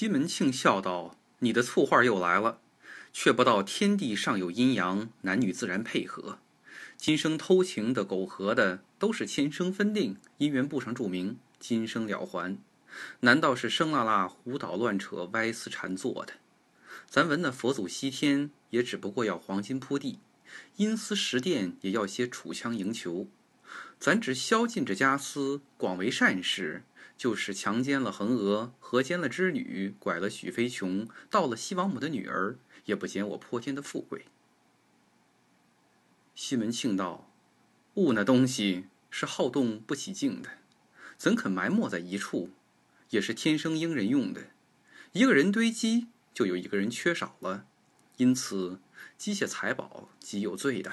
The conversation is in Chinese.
西门庆笑道：“你的醋话又来了，却不到天地上有阴阳，男女自然配合。今生偷情的苟合的，都是前生分定，姻缘簿上注明，今生了还。难道是生辣辣胡捣乱扯歪思禅做的？咱闻那佛祖西天也只不过要黄金铺地，阴司十殿也要些楚枪营球。”咱只消尽这家私，广为善事，就是强奸了恒娥，合奸了织女，拐了许飞琼，盗了西王母的女儿，也不减我泼天的富贵。西门庆道：“物那东西是好动不起静的，怎肯埋没在一处？也是天生应人用的，一个人堆积，就有一个人缺少了，因此积械财宝，极有罪的。”